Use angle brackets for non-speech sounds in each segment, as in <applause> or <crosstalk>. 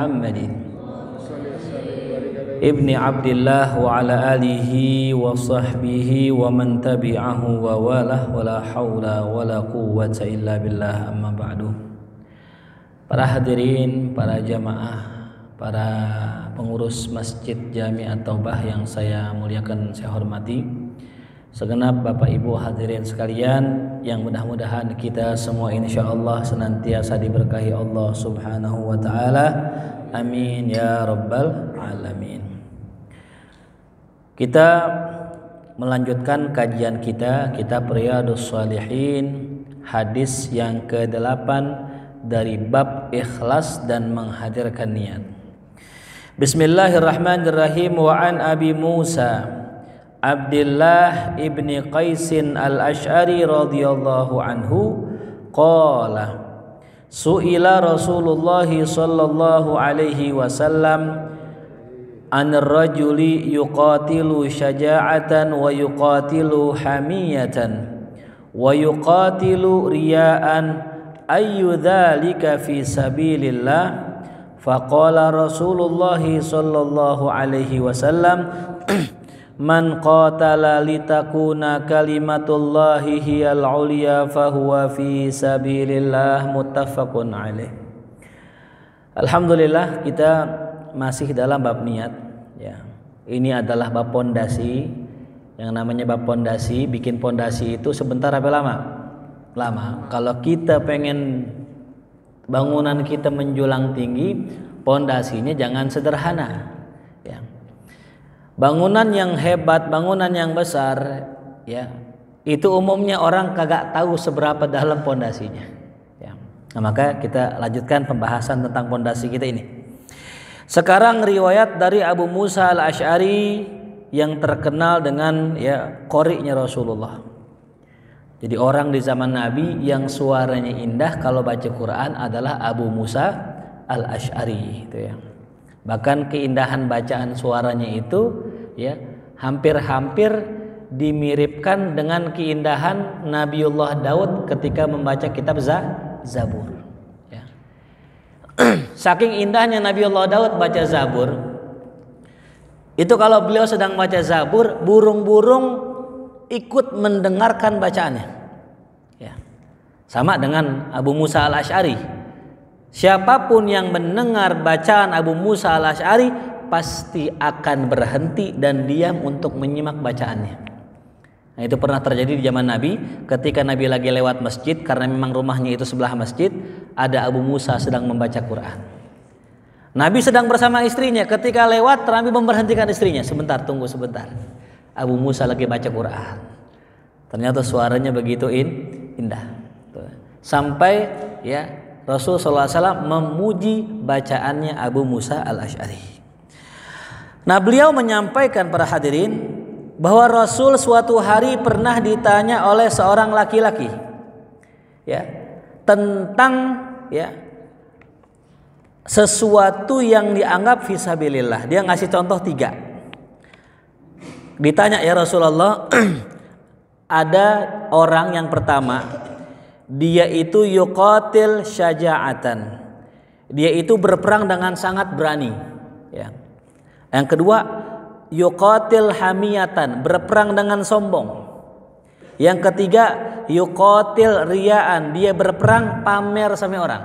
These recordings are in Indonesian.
Muhammadin ibni Abdullah wa ala alihi wa sahbihi wa man tabi'ahu wa walah wa la hawla wa la Para hadirin, para jamaah, para pengurus Masjid Jami At-Taubah yang saya muliakan, saya hormati Segenap Bapak Ibu hadirin sekalian yang mudah-mudahan kita semua insya Allah senantiasa diberkahi Allah subhanahu wa ta'ala amin ya rabbal alamin kita melanjutkan kajian kita kitab Riyadus Salihin hadis yang ke-8 dari bab ikhlas dan menghadirkan niat Bismillahirrahmanirrahim wa an Abi Musa Abdullah ibni Qaisin al-Ash'ari radhiyallahu anhu qala Su'ila Rasulullah sallallahu alaihi wasallam an rajuli yuqatilu syaja'atan wa yuqatilu hamiyatan wa yuqatilu riya'an ayyu dzalika fi sabilillah faqala Rasulullah sallallahu alaihi wasallam man qatala litakuna kalimatullahi hiyal ulia fahuwa fi sabilillah muttafaqun alaih Alhamdulillah kita masih dalam bab niat ya ini adalah bab pondasi yang namanya bab pondasi bikin pondasi itu sebentar apa lama lama kalau kita pengen bangunan kita menjulang tinggi pondasinya jangan sederhana bangunan yang hebat, bangunan yang besar, ya itu umumnya orang kagak tahu seberapa dalam pondasinya. Ya. Nah, maka kita lanjutkan pembahasan tentang pondasi kita ini. Sekarang riwayat dari Abu Musa al Ashari yang terkenal dengan ya koriknya Rasulullah. Jadi orang di zaman Nabi yang suaranya indah kalau baca Quran adalah Abu Musa al Ashari. Itu ya. Bahkan keindahan bacaan suaranya itu ya hampir-hampir dimiripkan dengan keindahan Nabiullah Daud ketika membaca kitab Zabur ya. <clears throat> saking indahnya Nabiullah Daud baca Zabur itu kalau beliau sedang baca Zabur burung-burung ikut mendengarkan bacaannya ya sama dengan Abu Musa al-Ash'ari Siapapun yang mendengar bacaan Abu Musa al-Ash'ari pasti akan berhenti dan diam untuk menyimak bacaannya. Nah, itu pernah terjadi di zaman Nabi ketika Nabi lagi lewat masjid karena memang rumahnya itu sebelah masjid, ada Abu Musa sedang membaca Quran. Nabi sedang bersama istrinya, ketika lewat Nabi memberhentikan istrinya, sebentar tunggu sebentar. Abu Musa lagi baca Quran. Ternyata suaranya begitu indah. Sampai ya Rasul SAW memuji bacaannya Abu Musa al-Ash'ari. Nah, beliau menyampaikan para hadirin bahwa Rasul suatu hari pernah ditanya oleh seorang laki-laki ya tentang ya sesuatu yang dianggap visabilillah. Dia ngasih contoh tiga. Ditanya ya Rasulullah, <clears throat> ada orang yang pertama dia itu yukotil syaja'atan. Dia itu berperang dengan sangat berani, ya yang kedua, yuqatil hamiyatan, berperang dengan sombong. Yang ketiga, yuqatil riaan, dia berperang pamer sama orang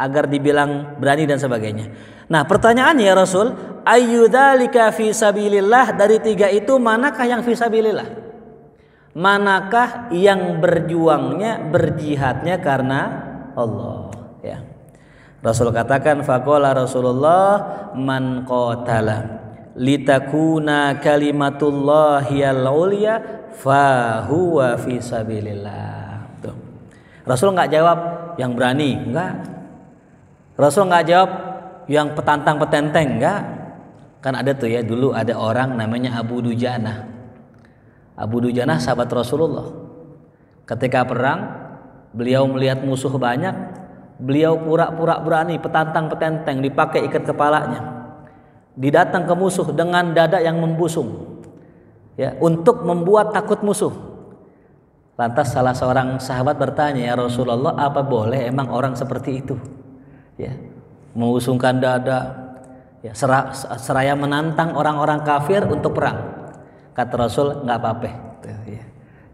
agar dibilang berani dan sebagainya. Nah, pertanyaannya ya Rasul, ayyudzalika fi sabilillah dari tiga itu manakah yang fi sabilillah? Manakah yang berjuangnya, berjihadnya karena Allah, ya. Rasul katakan fakola Rasulullah man qatala litakuna kalimatullahi al-ulya fahuwa fi sabilillah. Rasul nggak jawab yang berani, enggak. Rasul nggak jawab yang petantang petenteng, enggak. Kan ada tuh ya dulu ada orang namanya Abu Dujana. Abu Dujana sahabat Rasulullah. Ketika perang, beliau melihat musuh banyak, beliau pura-pura berani, petantang petenteng, dipakai ikat kepalanya didatang ke musuh dengan dada yang membusung ya untuk membuat takut musuh lantas salah seorang sahabat bertanya ya Rasulullah apa boleh emang orang seperti itu ya mengusungkan dada ya seraya, menantang orang-orang kafir untuk perang kata Rasul nggak apa-apa ya.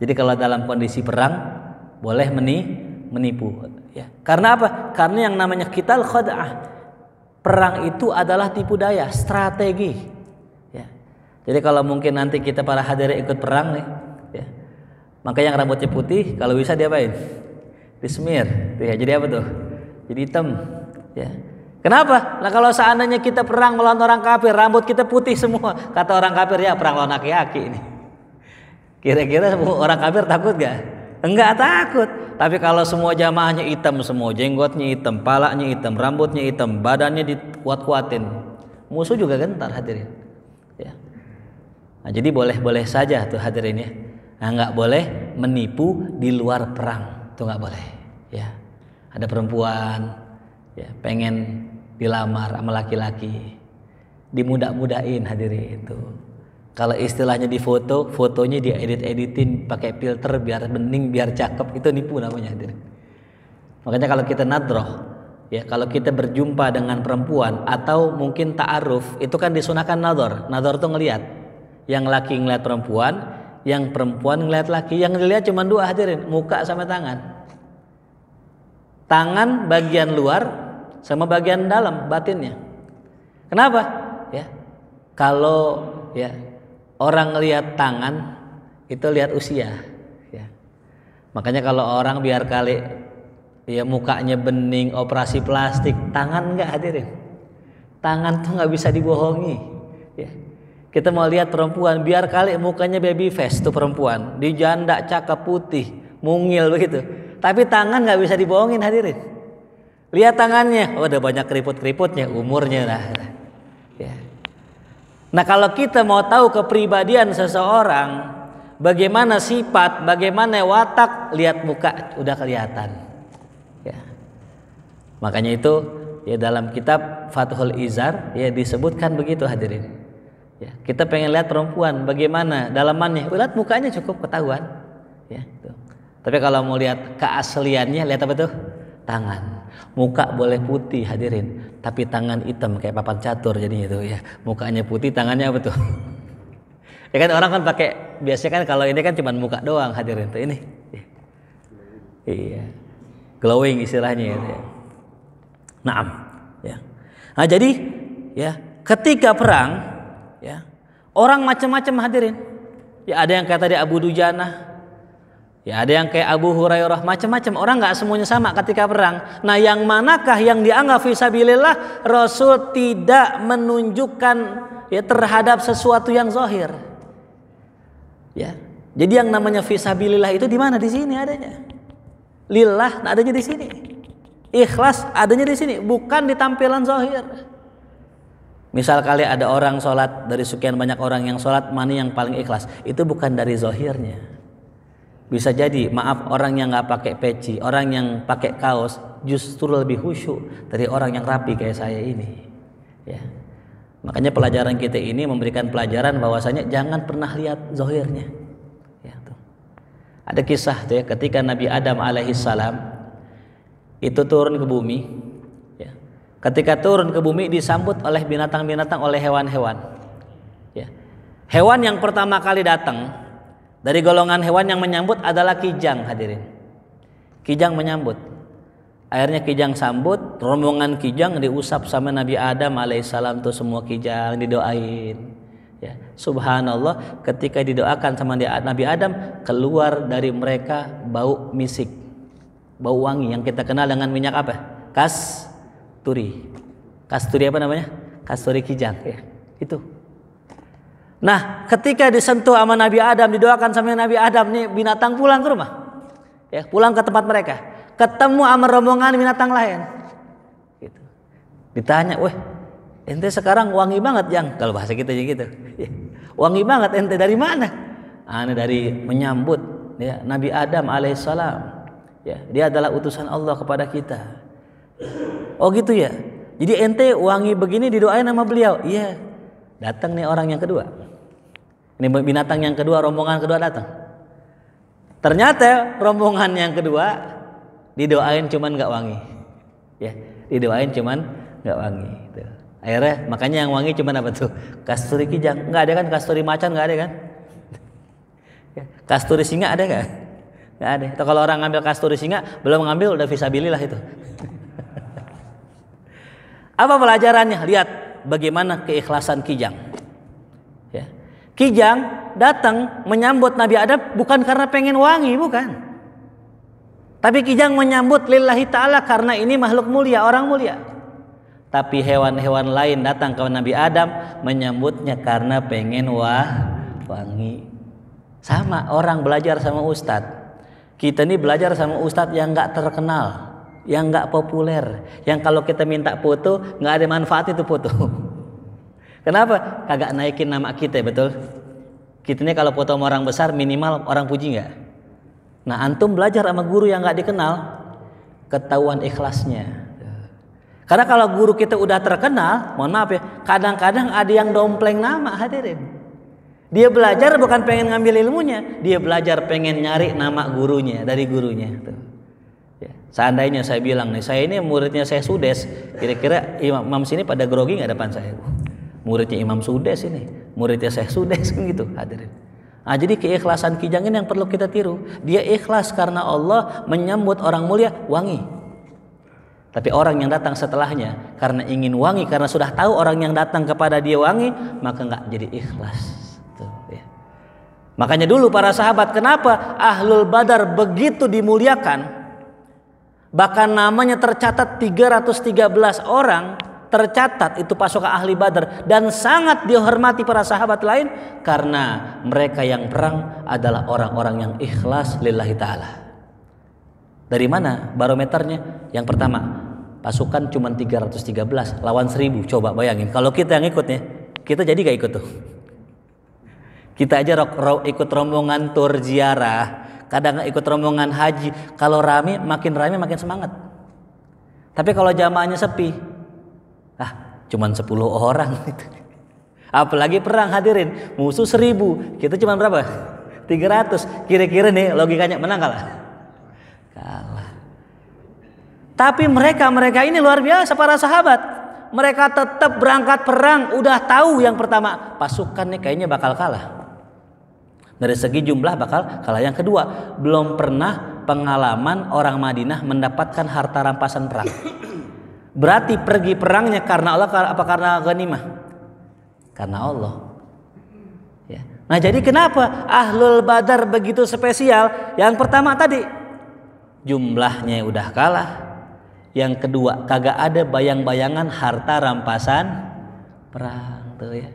jadi kalau dalam kondisi perang boleh meni menipu ya karena apa karena yang namanya kita khadaah perang itu adalah tipu daya, strategi. Ya. Jadi kalau mungkin nanti kita para hadirin ikut perang nih, ya. maka yang rambutnya putih kalau bisa diapain? Dismir, tuh ya. Jadi apa tuh? Jadi hitam, ya. Kenapa? Nah kalau seandainya kita perang melawan orang kafir, rambut kita putih semua. Kata orang kafir ya perang lawan aki-aki ini. Kira-kira orang kafir takut gak? Enggak takut. Tapi kalau semua jamaahnya hitam semua, jenggotnya hitam, palanya hitam, rambutnya hitam, badannya dikuat-kuatin, musuh juga gentar hadirin. Ya. Nah, jadi boleh-boleh saja tuh hadirin ya. Nah, nggak boleh menipu di luar perang, tuh nggak boleh. Ya, ada perempuan ya, pengen dilamar sama laki-laki, dimudah-mudahin hadirin itu kalau istilahnya di foto fotonya dia edit editin pakai filter biar bening biar cakep itu nipu namanya makanya kalau kita nadroh ya kalau kita berjumpa dengan perempuan atau mungkin ta'aruf itu kan disunahkan nador nador itu ngelihat yang laki ngelihat perempuan yang perempuan ngelihat laki yang dilihat cuma dua hadirin muka sama tangan tangan bagian luar sama bagian dalam batinnya kenapa ya kalau ya orang lihat tangan itu lihat usia ya. makanya kalau orang biar kali ya mukanya bening operasi plastik tangan nggak hadirin tangan tuh nggak bisa dibohongi ya kita mau lihat perempuan biar kali mukanya baby face tuh perempuan di janda cakep putih mungil begitu tapi tangan nggak bisa dibohongin hadirin lihat tangannya oh, ada banyak keriput keriputnya umurnya lah. ya Nah, kalau kita mau tahu kepribadian seseorang, bagaimana sifat, bagaimana watak, lihat muka udah kelihatan. Ya. Makanya itu ya dalam kitab Fathul Izar ya disebutkan begitu hadirin. Ya, kita pengen lihat perempuan bagaimana dalamannya, lihat mukanya cukup ketahuan. Ya, tuh. Tapi kalau mau lihat keasliannya, lihat apa tuh? Tangan. Muka boleh putih hadirin, tapi tangan hitam kayak papan catur jadi itu ya. Mukanya putih, tangannya apa tuh? <laughs> ya kan orang kan pakai biasanya kan kalau ini kan cuma muka doang hadirin tuh ini. Iya. Glowing istilahnya ya. Naam, ya. Nah, jadi ya, ketika perang ya, orang macam-macam hadirin. Ya ada yang kata tadi Abu Dujana, Ya ada yang kayak Abu Hurairah macam-macam orang nggak semuanya sama ketika perang. Nah yang manakah yang dianggap visabilillah Rasul tidak menunjukkan ya terhadap sesuatu yang zohir. Ya. Jadi yang namanya visabilillah itu di mana di sini adanya? Lillah nah, adanya di sini. Ikhlas adanya di sini, bukan di tampilan zohir. Misal kali ada orang sholat dari sekian banyak orang yang sholat mana yang paling ikhlas? Itu bukan dari zohirnya bisa jadi, maaf orang yang nggak pakai peci, orang yang pakai kaos justru lebih khusyuk dari orang yang rapi kayak saya ini. Ya. Makanya pelajaran kita ini memberikan pelajaran bahwasanya jangan pernah lihat zohirnya. Ya, tuh. Ada kisah tuh ya, ketika Nabi Adam alaihissalam itu turun ke bumi. Ya. Ketika turun ke bumi disambut oleh binatang-binatang, oleh hewan-hewan. Ya. Hewan yang pertama kali datang dari golongan hewan yang menyambut adalah kijang hadirin. Kijang menyambut. Akhirnya kijang sambut, rombongan kijang diusap sama Nabi Adam alaihissalam tuh semua kijang didoain. Ya, subhanallah ketika didoakan sama Nabi Adam keluar dari mereka bau misik. Bau wangi yang kita kenal dengan minyak apa? Kasturi. Kasturi apa namanya? Kasturi kijang ya. Itu Nah, ketika disentuh sama Nabi Adam, didoakan sama Nabi Adam, nih binatang pulang ke rumah. Ya, pulang ke tempat mereka. Ketemu sama rombongan binatang lain. Gitu. Ditanya, wah, ente sekarang wangi banget, yang Kalau bahasa kita aja ya gitu. <laughs> Ya, wangi banget ente dari mana? Ane ah, dari menyambut ya, Nabi Adam alaihissalam. Ya, dia adalah utusan Allah kepada kita. Oh gitu ya. Jadi ente wangi begini didoain sama beliau. Iya. Datang nih orang yang kedua. Ini binatang yang kedua, rombongan kedua datang. Ternyata rombongan yang kedua didoain cuman nggak wangi. Ya, didoain cuman nggak wangi. Gitu. Akhirnya makanya yang wangi cuman apa tuh? Kasturi kijang. Nggak ada kan kasturi macan nggak ada kan? Ya, kasturi singa ada nggak? Nggak ada. Atau kalau orang ngambil kasturi singa belum ngambil udah visabili lah itu. <laughs> apa pelajarannya? Lihat bagaimana keikhlasan kijang. Kijang datang menyambut Nabi Adam bukan karena pengen wangi, bukan. Tapi Kijang menyambut lillahi ta'ala karena ini makhluk mulia, orang mulia. Tapi hewan-hewan lain datang ke Nabi Adam menyambutnya karena pengen wah wangi. Sama orang belajar sama ustadz. Kita ini belajar sama ustadz yang gak terkenal, yang gak populer, yang kalau kita minta foto gak ada manfaat itu foto. <laughs> Kenapa? Kagak naikin nama kita, betul? Kita ini kalau foto sama orang besar minimal orang puji nggak? Nah antum belajar sama guru yang nggak dikenal, ketahuan ikhlasnya. Karena kalau guru kita udah terkenal, mohon maaf ya, kadang-kadang ada yang dompleng nama hadirin. Dia belajar bukan pengen ngambil ilmunya, dia belajar pengen nyari nama gurunya dari gurunya. Ya, seandainya saya bilang nih, saya ini muridnya saya sudes, kira-kira imam sini pada grogi nggak depan saya? muridnya Imam Sudes ini, muridnya Syekh Sudes <laughs> gitu hadirin. Nah, jadi keikhlasan Kijang ini yang perlu kita tiru. Dia ikhlas karena Allah menyambut orang mulia wangi. Tapi orang yang datang setelahnya karena ingin wangi, karena sudah tahu orang yang datang kepada dia wangi, maka nggak jadi ikhlas. Tuh, ya. Makanya dulu para sahabat kenapa Ahlul Badar begitu dimuliakan, bahkan namanya tercatat 313 orang tercatat itu pasukan ahli Badar dan sangat dihormati para sahabat lain karena mereka yang perang adalah orang-orang yang ikhlas lillahi taala. Dari mana barometernya? Yang pertama, pasukan cuma 313 lawan 1000. Coba bayangin kalau kita yang ikut nih, kita jadi gak ikut tuh. Kita aja rok ro- ikut rombongan tur ziarah, kadang ikut rombongan haji. Kalau rame makin rame makin semangat. Tapi kalau jamaahnya sepi, cuman 10 orang <laughs> itu. Apalagi perang hadirin, musuh 1000, kita cuma berapa? 300. Kira-kira nih logikanya menang kalah. Kalah. Tapi mereka-mereka ini luar biasa para sahabat. Mereka tetap berangkat perang, udah tahu yang pertama, pasukannya kayaknya bakal kalah. Dari segi jumlah bakal kalah yang kedua, belum pernah pengalaman orang Madinah mendapatkan harta rampasan perang. Berarti pergi perangnya karena Allah apa karena ghanimah? Karena Allah. Ya. Nah, jadi kenapa Ahlul Badar begitu spesial? Yang pertama tadi jumlahnya udah kalah. Yang kedua kagak ada bayang-bayangan harta rampasan perang tuh ya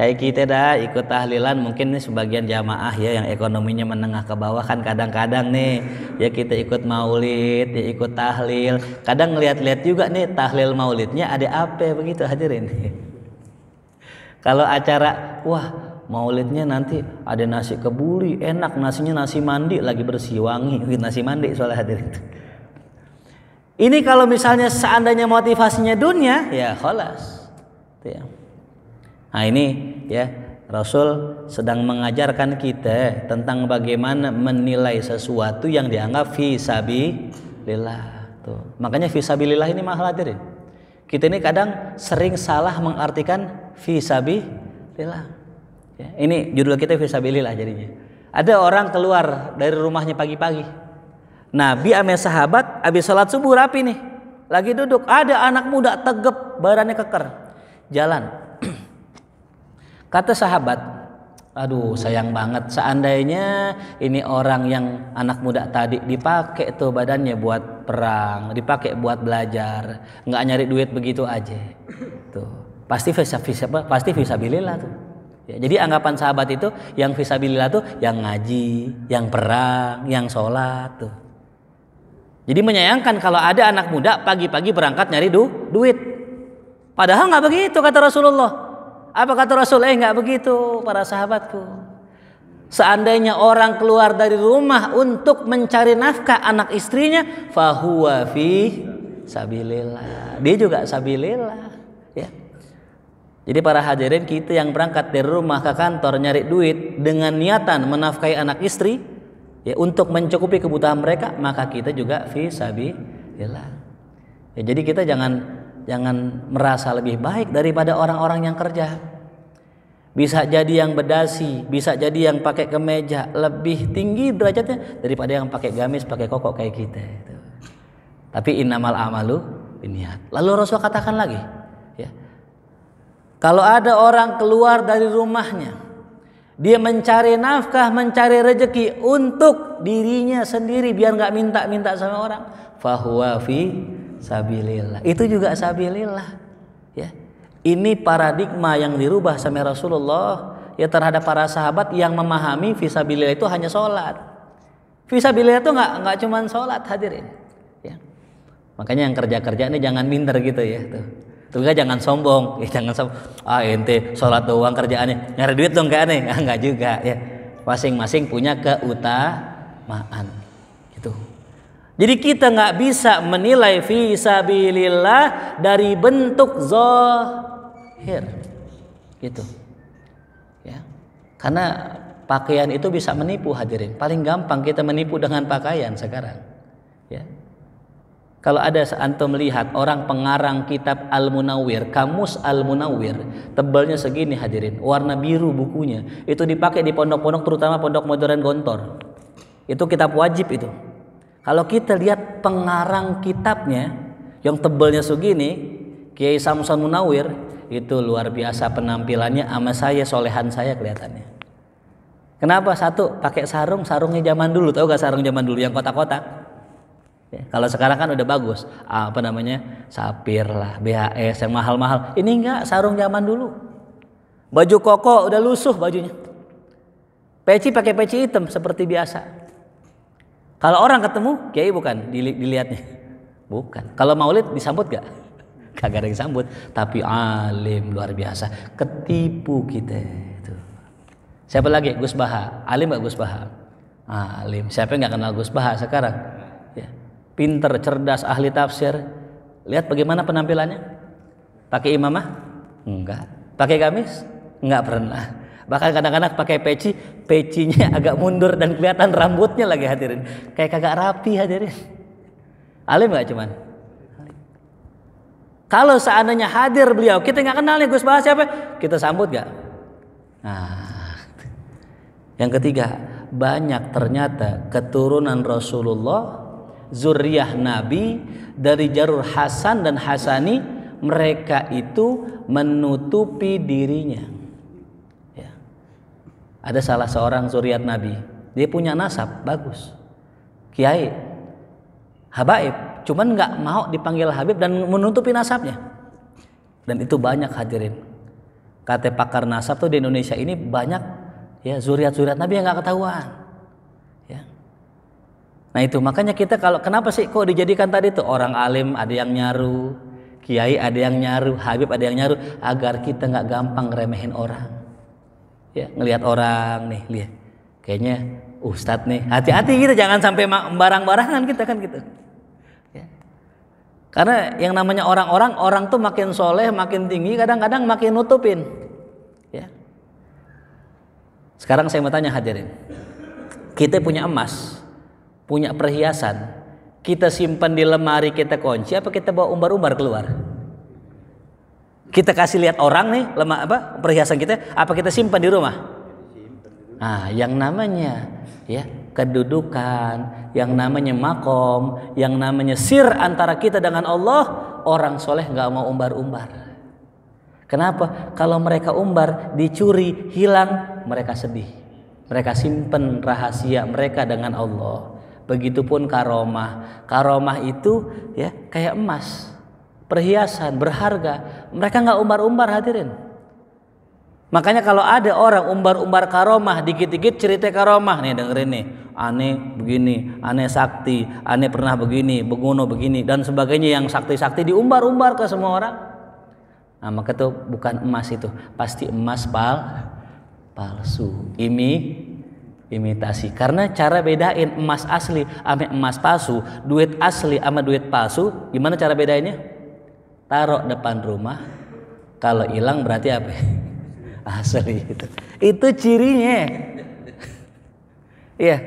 kayak kita gitu dah ikut tahlilan mungkin nih sebagian jamaah ya yang ekonominya menengah ke bawah kan kadang-kadang nih ya kita ikut maulid ya ikut tahlil kadang ngeliat-liat juga nih tahlil maulidnya ada apa begitu hadirin <laughs> kalau acara wah maulidnya nanti ada nasi kebuli enak nasinya nasi mandi lagi bersih wangi <laughs> nasi mandi soalnya hadirin ini kalau misalnya seandainya motivasinya dunia ya kholas ya. Nah ini ya Rasul sedang mengajarkan kita tentang bagaimana menilai sesuatu yang dianggap fisabilillah tuh makanya fisabilillah ini mahal hadirin kita ini kadang sering salah mengartikan fisabilillah ya, ini judul kita fisabilillah jadinya ada orang keluar dari rumahnya pagi-pagi Nabi ame sahabat habis sholat subuh rapi nih lagi duduk ada anak muda tegep barannya keker jalan Kata sahabat, aduh sayang banget seandainya ini orang yang anak muda tadi dipakai tuh badannya buat perang, dipakai buat belajar, nggak nyari duit begitu aja. Tuh, pasti visa visa pasti visabilillah tuh. Ya, jadi anggapan sahabat itu yang visabilillah tuh yang ngaji, yang perang, yang sholat tuh. Jadi menyayangkan kalau ada anak muda pagi-pagi berangkat nyari du duit. Padahal nggak begitu kata Rasulullah. Apa kata Rasul? Eh nggak begitu para sahabatku. Seandainya orang keluar dari rumah untuk mencari nafkah anak istrinya, fahuwa fi sabilillah. Dia juga sabilillah. Ya. Jadi para hadirin kita yang berangkat dari rumah ke kantor nyari duit dengan niatan menafkahi anak istri ya untuk mencukupi kebutuhan mereka, maka kita juga fi sabilillah. Ya, jadi kita jangan jangan merasa lebih baik daripada orang-orang yang kerja. Bisa jadi yang bedasi, bisa jadi yang pakai kemeja, lebih tinggi derajatnya daripada yang pakai gamis, pakai kokok kayak kita. Gitu. Tapi innamal amalu biniat. Lalu Rasul katakan lagi, ya. Kalau ada orang keluar dari rumahnya, dia mencari nafkah, mencari rezeki untuk dirinya sendiri biar nggak minta-minta sama orang. Fahuwa fi sabilillah. Itu juga sabilillah. Ya. Ini paradigma yang dirubah sama Rasulullah ya terhadap para sahabat yang memahami visabilillah itu hanya sholat. Visabilillah itu nggak nggak cuma sholat hadirin. Ya. Makanya yang kerja-kerja ini jangan minder gitu ya tuh. Terus jangan sombong, ya jangan sombong. Ah ente sholat doang kerjaannya, nyari duit dong kayak ah, nggak juga ya. Masing-masing punya keutamaan. Jadi kita nggak bisa menilai visabilillah dari bentuk zohir, Gitu. Ya. Karena pakaian itu bisa menipu hadirin. Paling gampang kita menipu dengan pakaian sekarang. Ya. Kalau ada antum melihat orang pengarang kitab al Munawir, kamus al Munawir, tebalnya segini hadirin, warna biru bukunya. Itu dipakai di pondok-pondok terutama pondok modern Gontor. Itu kitab wajib itu kalau kita lihat pengarang kitabnya yang tebelnya segini, Kiai Samson Munawir itu luar biasa penampilannya sama saya solehan saya kelihatannya. Kenapa? Satu, pakai sarung, sarungnya zaman dulu, tahu gak sarung zaman dulu yang kotak-kotak? Ya, kalau sekarang kan udah bagus, apa namanya? Sapir lah, BHS yang mahal-mahal. Ini enggak sarung zaman dulu. Baju koko udah lusuh bajunya. Peci pakai peci hitam seperti biasa. Kalau orang ketemu, kiai bukan dili dilihatnya. Bukan. Kalau maulid disambut gak? <laughs> Gak ada yang sambut, tapi alim luar biasa. Ketipu kita itu. Siapa lagi? Gus Baha. Alim gak Gus Baha? Alim. Siapa yang gak kenal Gus Baha sekarang? Ya. Pinter, cerdas, ahli tafsir. Lihat bagaimana penampilannya. Pakai imamah? Enggak. Pakai gamis? Enggak pernah bahkan kadang-kadang pakai peci pecinya <laughs> agak mundur dan kelihatan rambutnya lagi hadirin kayak kagak rapi hadirin alim nggak cuman kalau seandainya hadir beliau kita nggak kenal nih Gus Bahas siapa kita sambut nggak nah yang ketiga banyak ternyata keturunan Rasulullah zuriyah Nabi dari Jarur Hasan dan Hasani mereka itu menutupi dirinya ada salah seorang zuriat Nabi, dia punya nasab bagus. Kiai, habaib, cuman nggak mau dipanggil Habib dan menutupi nasabnya. Dan itu banyak hadirin. Kata pakar nasab tuh di Indonesia ini banyak ya zuriat-zuriat Nabi yang nggak ketahuan. Ya. Nah itu makanya kita kalau kenapa sih kok dijadikan tadi tuh orang alim ada yang nyaru, kiai ada yang nyaru, habib ada yang nyaru agar kita nggak gampang remehin orang ya ngelihat orang nih lihat kayaknya ustadz nih hati-hati kita gitu, jangan sampai barang-barangan kita kan gitu ya. karena yang namanya orang-orang orang tuh makin soleh makin tinggi kadang-kadang makin nutupin ya sekarang saya mau tanya hadirin kita punya emas punya perhiasan kita simpan di lemari kita kunci apa kita bawa umbar-umbar keluar kita kasih lihat orang nih lemah apa perhiasan kita apa kita simpan di rumah Ah, yang namanya ya kedudukan, yang namanya makom, yang namanya sir antara kita dengan Allah, orang soleh nggak mau umbar-umbar. Kenapa? Kalau mereka umbar, dicuri, hilang, mereka sedih. Mereka simpen rahasia mereka dengan Allah. Begitupun karomah. Karomah itu ya kayak emas perhiasan, berharga. Mereka nggak umbar-umbar hadirin. Makanya kalau ada orang umbar-umbar karomah, dikit-dikit cerita karomah nih dengerin nih. Aneh begini, aneh sakti, aneh pernah begini, beguno begini dan sebagainya yang sakti-sakti diumbar-umbar ke semua orang. Nah, maka itu bukan emas itu, pasti emas pal palsu. Imi imitasi karena cara bedain emas asli sama emas palsu duit asli sama duit palsu gimana cara bedainnya taruh depan rumah kalau hilang berarti apa <laughs> asli itu itu cirinya iya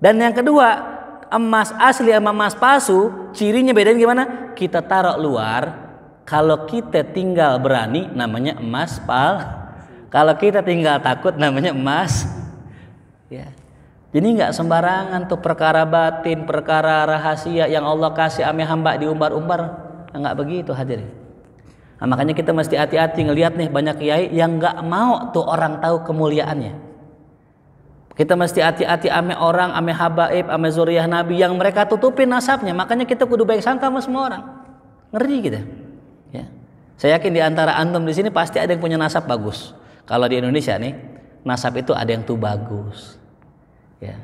dan yang kedua emas asli sama emas palsu cirinya beda gimana kita taruh luar kalau kita tinggal berani namanya emas pal kalau kita tinggal takut namanya emas ya jadi nggak sembarangan tuh perkara batin perkara rahasia yang Allah kasih ame hamba diumbar-umbar nggak begitu hadirin nah, makanya kita mesti hati-hati ngelihat nih banyak kiai yang nggak mau tuh orang tahu kemuliaannya kita mesti hati-hati ame orang ame habaib ame zuriyah nabi yang mereka tutupin nasabnya makanya kita kudu baik sangka sama semua orang ngeri gitu. ya saya yakin di antara antum di sini pasti ada yang punya nasab bagus kalau di Indonesia nih nasab itu ada yang tuh bagus ya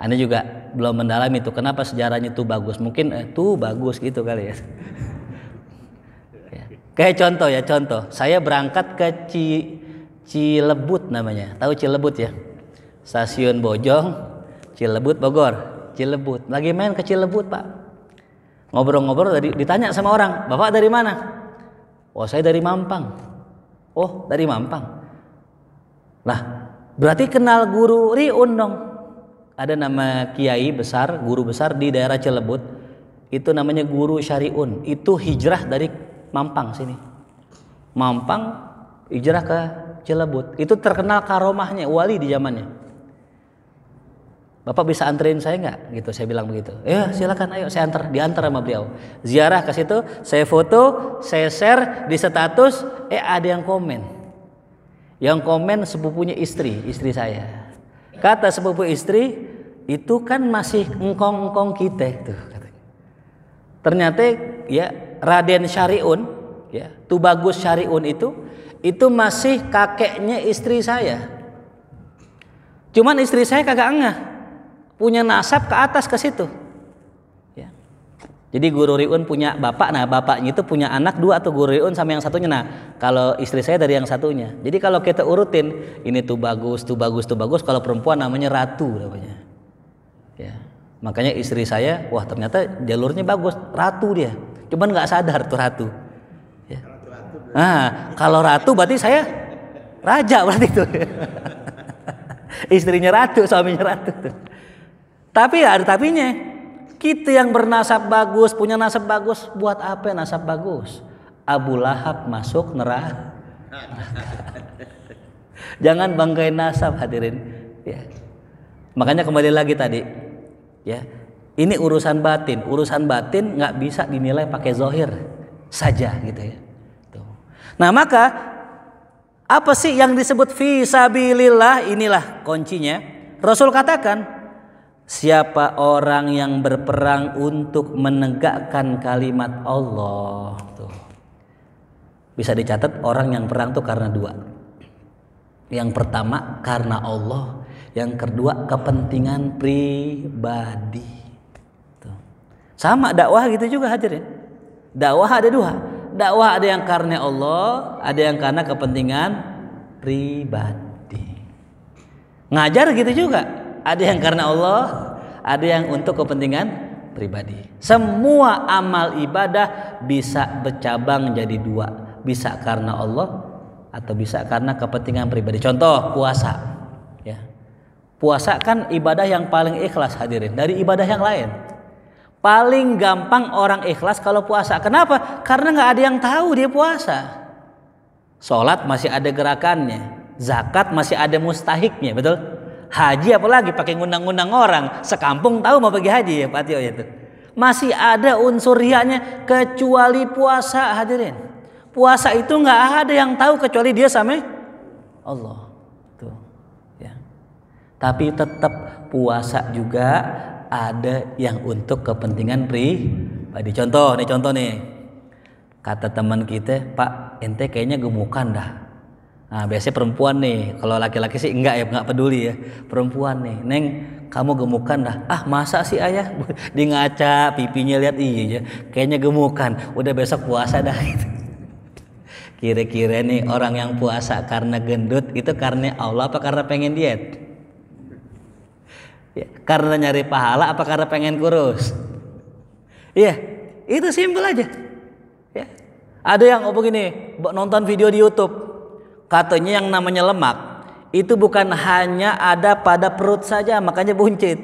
anda juga belum mendalami itu kenapa sejarahnya itu bagus. Mungkin eh, bagus gitu kali ya. <laughs> ya. Kayak contoh ya, contoh. Saya berangkat ke Ci, Cilebut namanya. Tahu Cilebut ya? Stasiun Bojong, Cilebut Bogor, Cilebut. Lagi main ke Cilebut, Pak. Ngobrol-ngobrol dari ditanya sama orang, "Bapak dari mana?" "Oh, saya dari Mampang." "Oh, dari Mampang." Lah, berarti kenal guru Riun dong ada nama kiai besar, guru besar di daerah Cilebut. Itu namanya Guru Syariun. Itu hijrah dari Mampang sini. Mampang hijrah ke Cilebut. Itu terkenal karomahnya, wali di zamannya. Bapak bisa anterin saya nggak? Gitu, saya bilang begitu. Ya silakan, ayo saya antar, diantar sama beliau. Ziarah ke situ, saya foto, saya share di status, eh ada yang komen. Yang komen sepupunya istri, istri saya. Kata sepupu istri, itu kan masih engkong-engkong kita tuh katanya. Ternyata ya Raden Syariun ya bagus Syariun itu itu masih kakeknya istri saya. Cuman istri saya kagak engah punya nasab ke atas ke situ. Ya. Jadi Guru Riun punya bapak, nah bapaknya itu punya anak dua atau Guru Riun sama yang satunya. Nah kalau istri saya dari yang satunya. Jadi kalau kita urutin ini tuh bagus, tuh bagus, tuh bagus. Kalau perempuan namanya ratu namanya ya makanya istri saya wah ternyata jalurnya bagus ratu dia cuman nggak sadar tuh ratu ya. nah kalau ratu berarti saya raja berarti itu <laughs> istrinya ratu suaminya ratu tuh. tapi ya ada tapinya kita yang bernasab bagus punya nasab bagus buat apa nasab bagus Abu Lahab masuk neraka <laughs> jangan banggain nasab hadirin ya makanya kembali lagi tadi ya ini urusan batin urusan batin nggak bisa dinilai pakai zohir saja gitu ya Tuh. nah maka apa sih yang disebut visabilillah inilah kuncinya Rasul katakan siapa orang yang berperang untuk menegakkan kalimat Allah Tuh. bisa dicatat orang yang perang tuh karena dua yang pertama karena Allah yang kedua kepentingan pribadi Tuh. sama dakwah gitu juga hadirin dakwah ada dua dakwah ada yang karena Allah ada yang karena kepentingan pribadi ngajar gitu juga ada yang karena Allah ada yang untuk kepentingan pribadi semua amal ibadah bisa bercabang jadi dua bisa karena Allah atau bisa karena kepentingan pribadi contoh puasa Puasa kan ibadah yang paling ikhlas hadirin dari ibadah yang lain. Paling gampang orang ikhlas kalau puasa. Kenapa? Karena nggak ada yang tahu dia puasa. Sholat masih ada gerakannya. Zakat masih ada mustahiknya, betul? Haji apalagi pakai ngundang-ngundang orang. Sekampung tahu mau pergi haji ya Pak Tio itu. Ya, masih ada unsur riaknya kecuali puasa hadirin. Puasa itu nggak ada yang tahu kecuali dia sama Allah tapi tetap puasa juga ada yang untuk kepentingan pribadi contoh nih contoh nih kata teman kita pak ente kayaknya gemukan dah nah biasanya perempuan nih kalau laki-laki sih enggak ya enggak peduli ya perempuan nih neng kamu gemukan dah ah masa sih ayah <laughs> di ngaca pipinya lihat iya, iya kayaknya gemukan udah besok puasa dah <laughs> kira-kira nih orang yang puasa karena gendut itu karena Allah apa karena pengen diet Ya, karena nyari pahala apa karena pengen kurus? Iya, itu simpel aja. Ya. Ada yang oh begini, nonton video di YouTube. Katanya yang namanya lemak itu bukan hanya ada pada perut saja makanya buncit,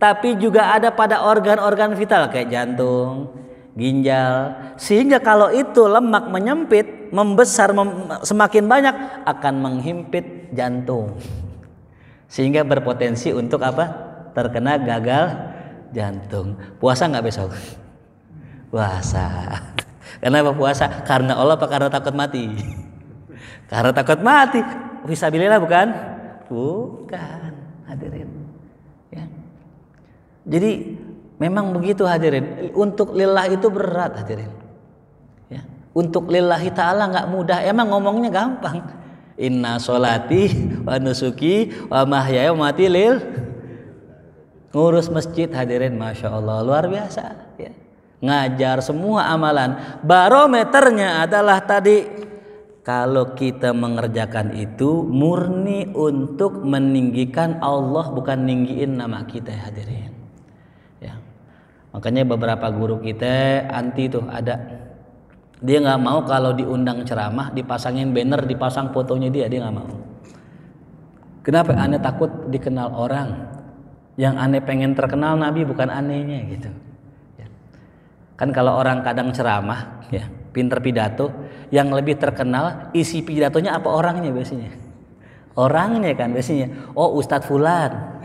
tapi juga ada pada organ-organ vital kayak jantung, ginjal. Sehingga kalau itu lemak menyempit, membesar mem semakin banyak akan menghimpit jantung sehingga berpotensi untuk apa terkena gagal jantung puasa nggak besok puasa <laughs> karena apa puasa karena Allah apa karena takut mati <laughs> karena takut mati bisa visabilillah bukan bukan hadirin ya jadi memang begitu hadirin untuk lillah itu berat hadirin ya untuk lillahi taala nggak mudah emang ngomongnya gampang inna solati wa nusuki wa mahyaya wa mati lil ngurus masjid hadirin masya Allah luar biasa ya. ngajar semua amalan barometernya adalah tadi kalau kita mengerjakan itu murni untuk meninggikan Allah bukan ninggiin nama kita ya, hadirin ya. makanya beberapa guru kita anti tuh ada dia nggak mau kalau diundang ceramah dipasangin banner dipasang fotonya dia dia nggak mau kenapa aneh takut dikenal orang yang aneh pengen terkenal nabi bukan anehnya gitu ya. kan kalau orang kadang ceramah ya pinter pidato yang lebih terkenal isi pidatonya apa orangnya biasanya orangnya kan biasanya oh ustadz fulan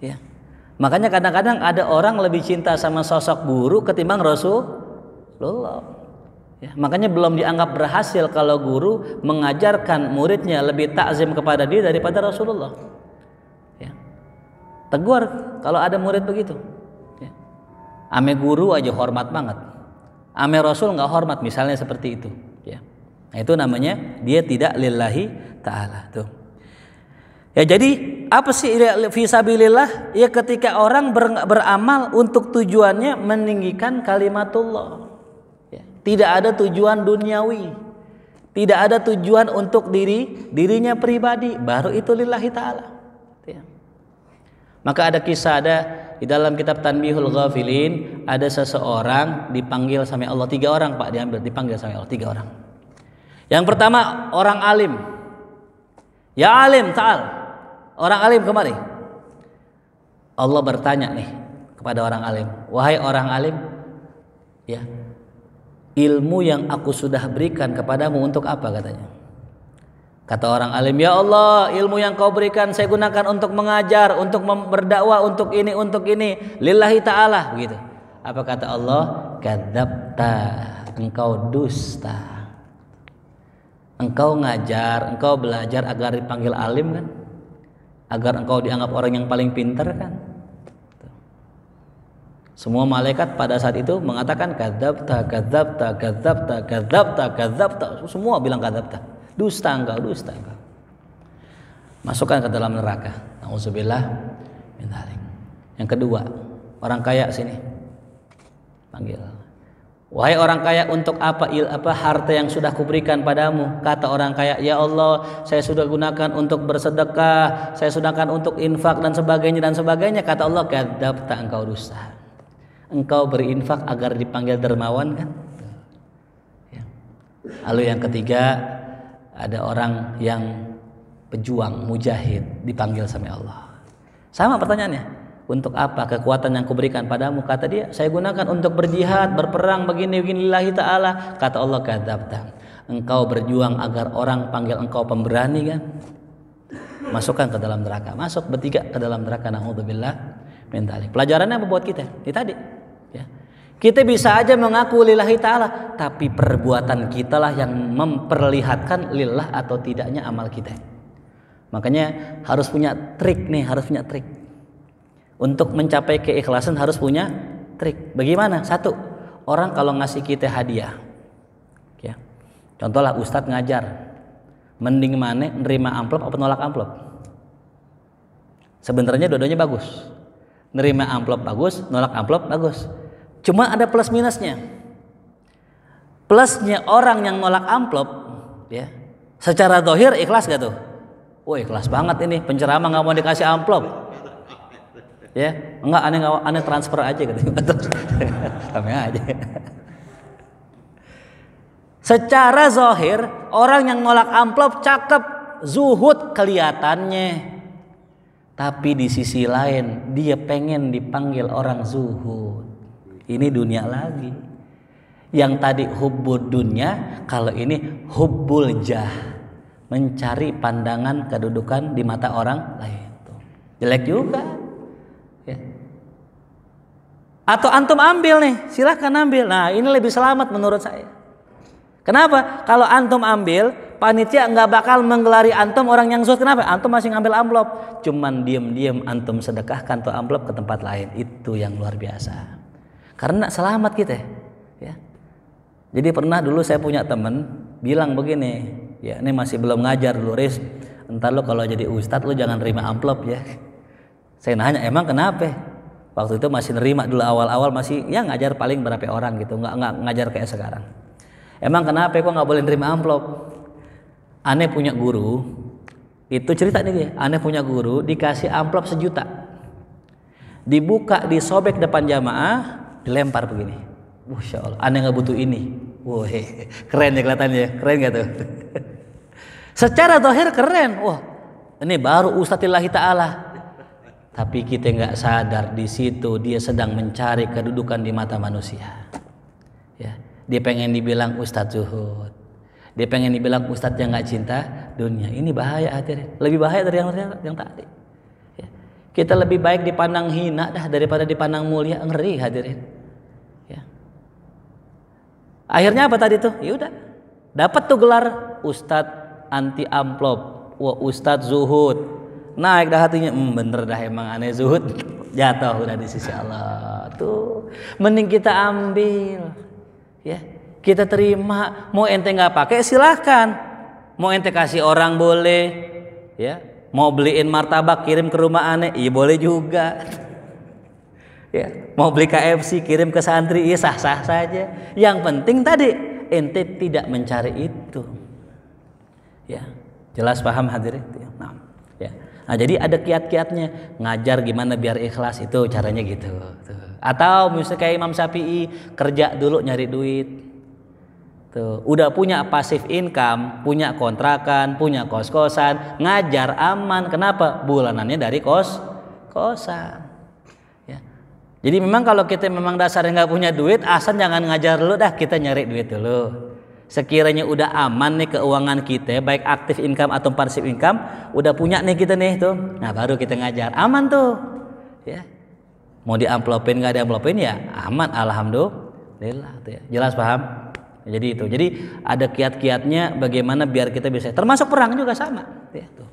ya makanya kadang-kadang ada orang lebih cinta sama sosok buruk ketimbang rasulullah Ya, makanya belum dianggap berhasil kalau guru mengajarkan muridnya lebih takzim kepada dia daripada Rasulullah. Ya. Tegur kalau ada murid begitu. Ya. Ame guru aja hormat banget. Ame Rasul nggak hormat misalnya seperti itu. Ya. Nah, itu namanya dia tidak lillahi taala tuh. Ya jadi apa sih visabilillah? Ya ketika orang ber, beramal untuk tujuannya meninggikan kalimatullah tidak ada tujuan duniawi. Tidak ada tujuan untuk diri dirinya pribadi. Baru itu lillahi ta'ala. Iya. Maka ada kisah ada di dalam kitab Tanbihul Ghafilin ada seseorang dipanggil sama Allah tiga orang Pak diambil dipanggil sama Allah tiga orang. Yang pertama orang alim. Ya alim ta'al. Orang alim kemari. Allah bertanya nih kepada orang alim. Wahai orang alim, ya ilmu yang aku sudah berikan kepadamu untuk apa katanya kata orang alim ya Allah ilmu yang kau berikan saya gunakan untuk mengajar untuk berdakwah untuk ini untuk ini lillahi taala begitu apa kata Allah gadabta engkau dusta engkau ngajar engkau belajar agar dipanggil alim kan agar engkau dianggap orang yang paling pinter kan semua malaikat pada saat itu mengatakan kadzabta kadzabta kadzabta kadzabta kadzabta. Semua bilang kadzabta. Dusta engkau, dusta engkau. Masukkan ke dalam neraka. Nauzubillah Yang kedua, orang kaya sini. Panggil. Wahai orang kaya, untuk apa il apa harta yang sudah kuberikan padamu? Kata orang kaya, ya Allah, saya sudah gunakan untuk bersedekah, saya gunakan untuk infak dan sebagainya dan sebagainya. Kata Allah, kadzabta engkau dusta engkau berinfak agar dipanggil dermawan kan ya. lalu yang ketiga ada orang yang pejuang mujahid dipanggil sama Allah sama pertanyaannya untuk apa kekuatan yang kuberikan padamu kata dia saya gunakan untuk berjihad berperang begini begini lillahi taala kata Allah kadzabta engkau berjuang agar orang panggil engkau pemberani kan masukkan ke dalam neraka masuk bertiga ke dalam neraka naudzubillah mentali Pelajarannya apa buat kita? di tadi kita bisa aja mengaku lillahi ta'ala, tapi perbuatan kita lah yang memperlihatkan lillah atau tidaknya amal kita. Makanya harus punya trik nih, harus punya trik. Untuk mencapai keikhlasan harus punya trik. Bagaimana? Satu, orang kalau ngasih kita hadiah, ya, contohlah Ustadz ngajar, mending mana nerima amplop atau nolak amplop? Sebenarnya dua bagus. Nerima amplop bagus, nolak amplop bagus Cuma ada plus minusnya. Plusnya orang yang nolak amplop, ya, secara dohir ikhlas gak tuh? Wah ikhlas banget ini, penceramah nggak mau dikasih amplop. Ya, enggak aneh nggak aneh transfer aja gitu. <laughs> sama aja. Secara zohir, orang yang nolak amplop cakep, zuhud kelihatannya. Tapi di sisi lain, dia pengen dipanggil orang zuhud. Ini dunia lagi. Yang tadi hubbud dunia, kalau ini hubbul jah. Mencari pandangan kedudukan di mata orang lain. Jelek juga. Ya. Atau antum ambil nih, silahkan ambil. Nah ini lebih selamat menurut saya. Kenapa? Kalau antum ambil, panitia nggak bakal menggelari antum orang yang sus. kenapa antum masih ngambil amplop cuman diem-diem antum sedekahkan tuh amplop ke tempat lain itu yang luar biasa karena selamat kita. Ya. Jadi pernah dulu saya punya teman bilang begini, ya ini masih belum ngajar dulu, Riz. Entar lu kalau jadi ustadz lu jangan terima amplop ya. Saya nanya, emang kenapa? Waktu itu masih nerima dulu awal-awal masih ya ngajar paling berapa orang gitu, nggak, nggak ngajar kayak sekarang. Emang kenapa kok nggak boleh terima amplop? Aneh punya guru, itu cerita nih dia. Aneh punya guru dikasih amplop sejuta, dibuka disobek depan jamaah dilempar begini. Masya Allah, aneh nggak butuh ini. Wah, keren ya kelihatannya, keren gak tuh? <laughs> Secara dohir keren, wah ini baru Ustadzillahi Ta'ala. Tapi kita nggak sadar di situ dia sedang mencari kedudukan di mata manusia. Ya, dia pengen dibilang Ustadz Zuhud. Dia pengen dibilang Ustadz yang nggak cinta dunia. Ini bahaya hadirin. Lebih bahaya dari yang, yang tadi. Ya, kita lebih baik dipandang hina dah daripada dipandang mulia ngeri hadirin. Akhirnya apa tadi tuh? Ya udah. Dapat tuh gelar Ustadz anti amplop, wah Ustadz zuhud. Naik dah hatinya, hmm, bener dah emang aneh zuhud. <laughs> Jatuh udah di sisi Allah. Tuh, mending kita ambil. Ya, kita terima. Mau ente nggak pakai silahkan. Mau ente kasih orang boleh. Ya, mau beliin martabak kirim ke rumah aneh, iya boleh juga ya mau beli KFC kirim ke santri ya sah sah saja yang penting tadi ente tidak mencari itu ya jelas paham hadirin nah, ya nah jadi ada kiat-kiatnya ngajar gimana biar ikhlas itu caranya gitu tuh. atau misalnya kayak Imam Syafi'i kerja dulu nyari duit tuh udah punya pasif income punya kontrakan punya kos kosan ngajar aman kenapa bulanannya dari kos kosan jadi memang kalau kita memang dasarnya nggak punya duit, asal jangan ngajar dulu dah kita nyari duit dulu. Sekiranya udah aman nih keuangan kita, baik aktif income atau pasif income, udah punya nih kita nih tuh. Nah baru kita ngajar, aman tuh. Ya, mau di diamplopin nggak amplopin ya aman, alhamdulillah. Tuh ya. Jelas paham? Jadi itu. Jadi ada kiat-kiatnya bagaimana biar kita bisa. Termasuk perang juga sama. Ya, tuh.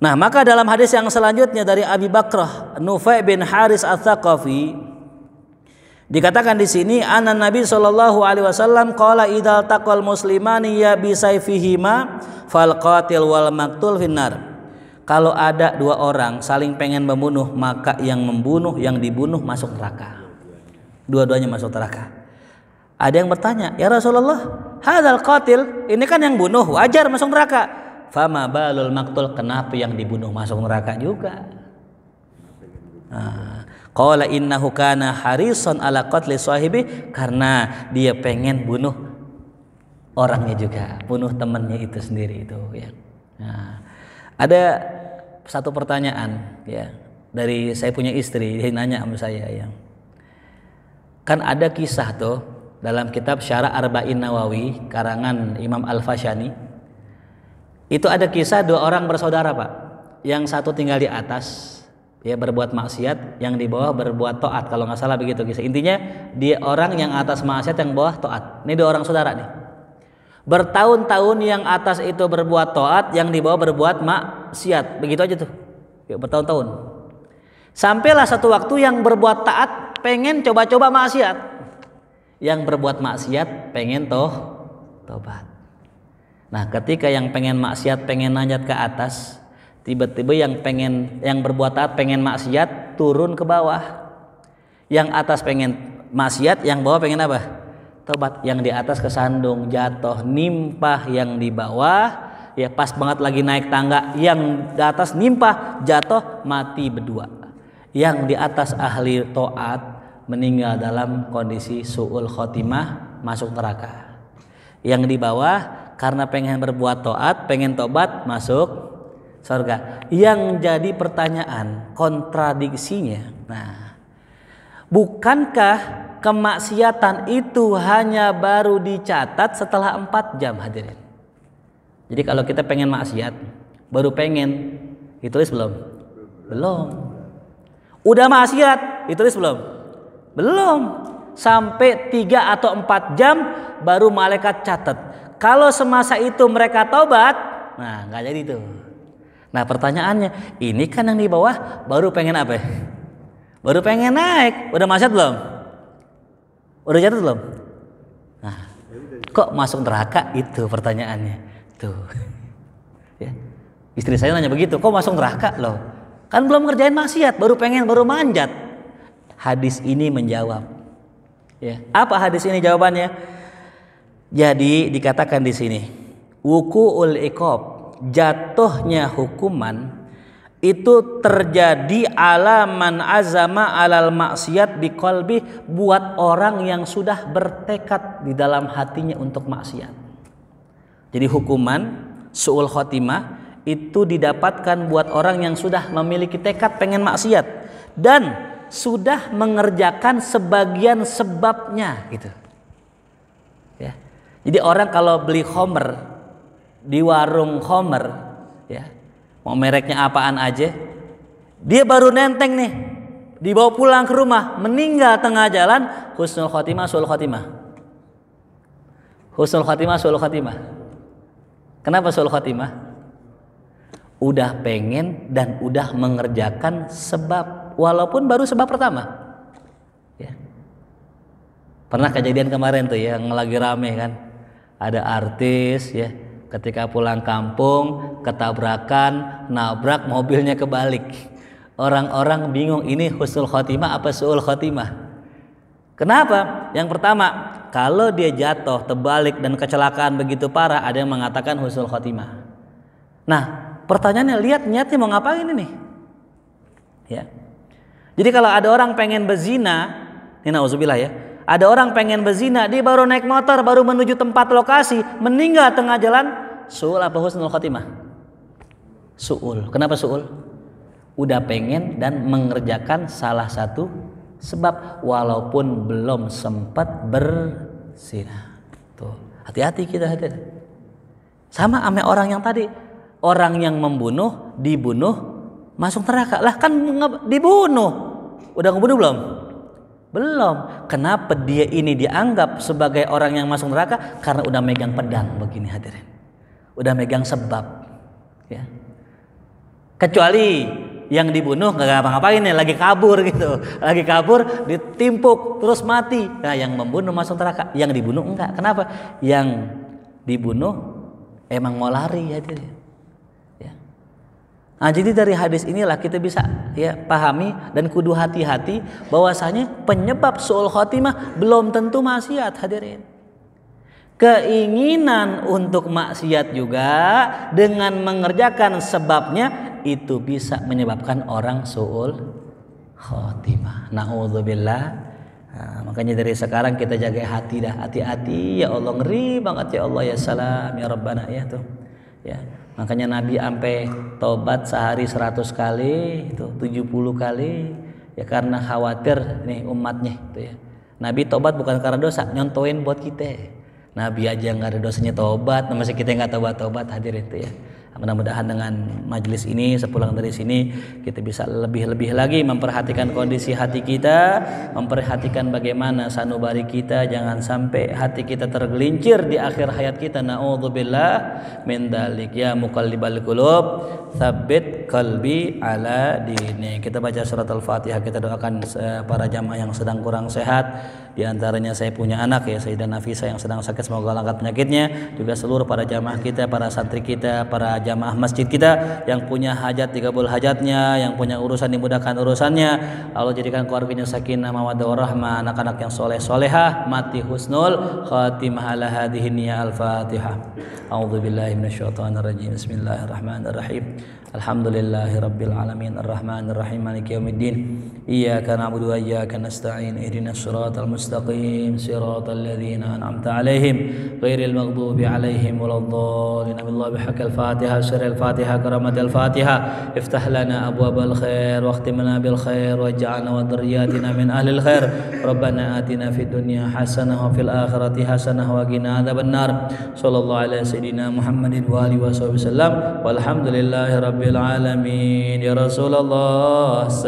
Nah, maka dalam hadis yang selanjutnya dari Abi Bakrah Nufai bin Haris al-Thaqafi dikatakan di sini anan Nabi sallallahu alaihi wasallam qala idal taqal muslimani ya bi ma fal qatil wal maqtul finnar. Kalau ada dua orang saling pengen membunuh, maka yang membunuh, yang dibunuh masuk neraka. Dua-duanya masuk neraka. Ada yang bertanya, "Ya Rasulullah, hadal qatil, ini kan yang bunuh, wajar masuk neraka." fama balul maktul kenapa yang dibunuh masuk neraka juga nah, qala innahu kana harison ala qatli sahibi karena dia pengen bunuh orangnya juga bunuh temannya itu sendiri itu ya nah, ada satu pertanyaan ya dari saya punya istri dia nanya sama saya ya kan ada kisah tuh dalam kitab Syarah Arba'in Nawawi karangan Imam Al-Fashani itu ada kisah dua orang bersaudara, Pak. Yang satu tinggal di atas, ya berbuat maksiat, yang di bawah berbuat to'at kalau nggak salah begitu kisah. Intinya dia orang yang atas maksiat, yang bawah to'at Ini dua orang saudara nih. Bertahun-tahun yang atas itu berbuat to'at yang di bawah berbuat maksiat. Begitu aja tuh. Ya, bertahun-tahun. Sampailah satu waktu yang berbuat taat pengen coba-coba maksiat. Yang berbuat maksiat pengen toh tobat. Nah, ketika yang pengen maksiat pengen nanjat ke atas, tiba-tiba yang pengen yang berbuat taat pengen maksiat turun ke bawah. Yang atas pengen maksiat, yang bawah pengen apa? Tobat. Yang di atas kesandung, jatuh, nimpah yang di bawah ya pas banget lagi naik tangga yang di atas nimpah jatuh mati berdua yang di atas ahli toat meninggal dalam kondisi suul khotimah masuk neraka yang di bawah karena pengen berbuat toat, pengen tobat, masuk surga. Yang jadi pertanyaan kontradiksinya. Nah, bukankah kemaksiatan itu hanya baru dicatat setelah empat jam hadirin? Jadi kalau kita pengen maksiat, baru pengen ditulis belum? Belum. Udah maksiat, ditulis belum? Belum. Sampai tiga atau empat jam baru malaikat catat kalau semasa itu mereka taubat, nah nggak jadi tuh. Nah pertanyaannya, ini kan yang di bawah baru pengen apa? Baru pengen naik, udah masuk belum? Udah jatuh belum? Nah, kok masuk neraka itu pertanyaannya tuh <laughs> ya. istri saya nanya begitu kok masuk neraka loh kan belum ngerjain maksiat baru pengen baru manjat hadis ini menjawab ya apa hadis ini jawabannya jadi dikatakan di sini wukuul ikob jatuhnya hukuman itu terjadi alaman azama alal maksiat di kolbi buat orang yang sudah bertekad di dalam hatinya untuk maksiat. Jadi hukuman suul khotimah itu didapatkan buat orang yang sudah memiliki tekad pengen maksiat dan sudah mengerjakan sebagian sebabnya gitu. Jadi orang kalau beli homer di warung homer ya, mau mereknya apaan aja, dia baru nenteng nih, dibawa pulang ke rumah, meninggal tengah jalan, husnul khotimah, sul khotimah. Husnul khotimah, sul khotimah. Kenapa sul khotimah? Udah pengen dan udah mengerjakan sebab, walaupun baru sebab pertama. Ya. Pernah kejadian kemarin tuh ya, yang lagi rame kan ada artis ya ketika pulang kampung ketabrakan nabrak mobilnya kebalik orang-orang bingung ini husnul khotimah apa suul khotimah kenapa yang pertama kalau dia jatuh terbalik dan kecelakaan begitu parah ada yang mengatakan husnul khotimah nah pertanyaannya lihat niatnya mau ngapain ini ya jadi kalau ada orang pengen berzina ini ya ada orang pengen berzina, dia baru naik motor, baru menuju tempat lokasi, meninggal tengah jalan, su'ul apa husnul khotimah? Su'ul. Kenapa su'ul? Udah pengen dan mengerjakan salah satu sebab walaupun belum sempat berzina. Tuh, hati-hati kita hati. -hati. Sama ame orang yang tadi, orang yang membunuh dibunuh masuk neraka. Lah kan dibunuh. Udah ngebunuh belum? Belum. Kenapa dia ini dianggap sebagai orang yang masuk neraka? Karena udah megang pedang begini hadirin. Udah megang sebab. Ya. Kecuali yang dibunuh nggak ngapa-ngapain ya, lagi kabur gitu. Lagi kabur, ditimpuk, terus mati. Nah, yang membunuh masuk neraka. Yang dibunuh enggak. Kenapa? Yang dibunuh emang mau lari hadirin. Nah, jadi dari hadis inilah kita bisa ya pahami dan kudu hati-hati bahwasanya penyebab soal khotimah belum tentu maksiat hadirin. Keinginan untuk maksiat juga dengan mengerjakan sebabnya itu bisa menyebabkan orang suul khotimah. Nauzubillah. Nah, makanya dari sekarang kita jaga hati dah hati-hati ya Allah ngeri banget ya Allah ya salam ya Rabbana ya tuh. Ya Makanya Nabi sampai tobat sehari 100 kali, itu 70 kali ya karena khawatir nih umatnya itu ya. Nabi tobat bukan karena dosa, nyontoin buat kita. Nabi aja nggak ada dosanya tobat, masih kita nggak tobat-tobat hadir itu ya. Mudah-mudahan dengan majelis ini sepulang dari sini kita bisa lebih-lebih lagi memperhatikan kondisi hati kita, memperhatikan bagaimana sanubari kita jangan sampai hati kita tergelincir di akhir hayat kita. na'udzubillah min dalik ya muqallibal qulub, tsabbit qalbi ala dini. Kita baca surat Al-Fatihah, kita doakan eh, para jamaah yang sedang kurang sehat di antaranya saya punya anak ya Sayyidah Nafisa yang sedang sakit semoga Allah penyakitnya juga seluruh para jamaah kita para santri kita para jamaah masjid kita yang punya hajat dikabul hajatnya yang punya urusan dimudahkan urusannya Allah jadikan keluarganya sakinah mawaddah warahmah anak-anak yang soleh solehah mati husnul khatimah ala hadhihi al-fatihah A'udzubillahi billahi Bismillahirrahmanirrahim الحمد لله رب العالمين الرحمن الرحيم مالك يوم الدين إياك نعبد وإياك نستعين اهدنا الصراط المستقيم صراط الذين أنعمت عليهم غير المغضوب عليهم ولا الضالين بالله بحق الفاتحة سر الفاتحة كرمة الفاتحة افتح لنا أبواب الخير واختمنا بالخير واجعلنا وذرياتنا من أهل الخير ربنا آتنا في الدنيا حسنة وفي الآخرة حسنة وقنا عذاب النار صلى الله على سيدنا محمد وآله وصحبه وسلم والحمد لله رب رب العالمين يا رسول الله